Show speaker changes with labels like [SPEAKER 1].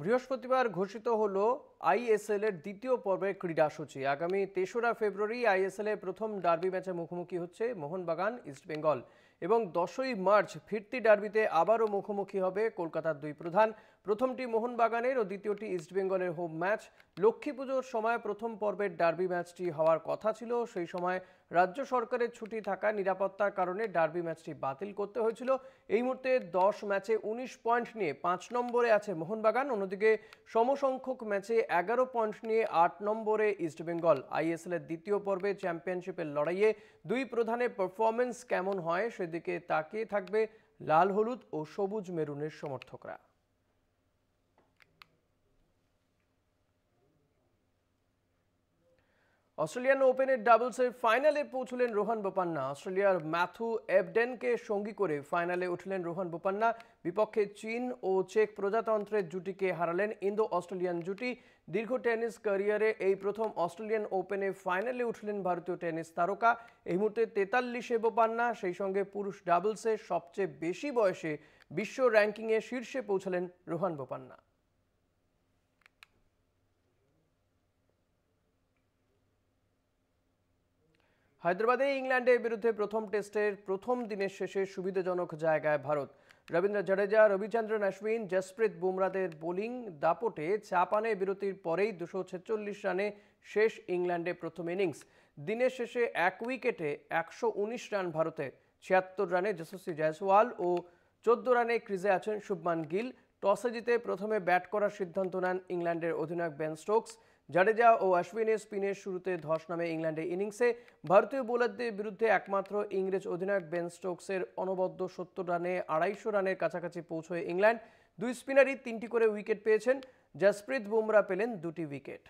[SPEAKER 1] বৃহস্পতিবার ঘোষিত হলো আইএসএল এর দ্বিতীয় পর্বে ক্রীড়াসূচি আগামী তেসরা ফেব্রুয়ারি আইএসএল এর প্রথম ডার্বি ম্যাচে মুখোমুখি হচ্ছে মোহনবাগান ইস্টবেঙ্গল এবং দশই মার্চ ফিরতি ডার্বিতে আবারও মুখোমুখি হবে কলকাতার দুই প্রধান প্রথমটি মোহনবাগানের ও দ্বিতীয়টি ইস্টবেঙ্গলের হোম ম্যাচ লক্ষ্মী পুজোর সময় প্রথম পর্বের ডার্বি ম্যাচটি হওয়ার কথা ছিল সেই সময় রাজ্য সরকারের ছুটি থাকা নিরাপত্তার কারণে ডার্বি ম্যাচটি বাতিল করতে হয়েছিল এই মুহূর্তে দশ ম্যাচে ১৯ পয়েন্ট নিয়ে পাঁচ নম্বরে আছে মোহনবাগান অন্যদিকে সমসংখ্যক ম্যাচে এগারো পয়েন্ট নিয়ে আট নম্বরে ইস্টবেঙ্গল এর দ্বিতীয় পর্বে চ্যাম্পিয়নশিপের লড়াইয়ে দুই প্রধানের পারফরমেন্স কেমন হয় সেদিকে তাকিয়ে থাকবে লাল হলুদ ও সবুজ মেরুনের সমর্থকরা অস্ট্রেলিয়ান ওপেনের ডাবলসের ফাইনালে পৌঁছলেন রোহান বোপান্না অস্ট্রেলিয়ার ম্যাথু এভডেনকে সঙ্গী করে ফাইনালে উঠলেন রোহান বোপান্না বিপক্ষে চীন ও চেক প্রজাতন্ত্রের জুটিকে হারালেন ইন্দো অস্ট্রেলিয়ান জুটি দীর্ঘ টেনিস ক্যারিয়ারে এই প্রথম অস্ট্রেলিয়ান ওপেনে ফাইনালে উঠলেন ভারতীয় টেনিস তারকা এই মুহূর্তে তেতাল্লিশে বোপান্না সেই সঙ্গে পুরুষ ডাবলসে সবচেয়ে বেশি বয়সে বিশ্ব র্যাঙ্কিংয়ে শীর্ষে পৌঁছলেন রোহান বোপান্না হায়দ্রাবাদে ইংল্যান্ডের বিরুদ্ধে প্রথম টেস্টের প্রথম দিনের শেষে সুবিধাজনক জায়গায় ভারত রবীন্দ্র জাডেজা রবিচন্দ্রন অশ্বিন জসপ্রীত বুমরাদের বোলিং দাপটে চাপানে বিরতির পরেই দুশো ছেচল্লিশ রানে শেষ ইংল্যান্ডে প্রথম ইনিংস দিনের শেষে এক উইকেটে একশো উনিশ রান ভারতে ছিয়াত্তর রানে যশস্বী জয়সওয়াল ও চোদ্দ রানে ক্রিজে আছেন শুভমান গিল টসে জিতে প্রথমে ব্যাট করার সিদ্ধান্ত নেন ইংল্যান্ডের অধিনায়ক বেন স্টোকস জাডেজা ও অশ্বিনের স্পিনের শুরুতে ধস নামে ইংল্যান্ডের ইনিংসে ভারতীয় বোলারদের বিরুদ্ধে একমাত্র ইংরেজ অধিনায়ক বেন স্টোকসের অনবদ্য সত্তর রানে আড়াইশো রানের কাছাকাছি পৌঁছয় ইংল্যান্ড দুই স্পিনারই তিনটি করে উইকেট পেয়েছেন জসপ্রীত বুমরা পেলেন দুটি উইকেট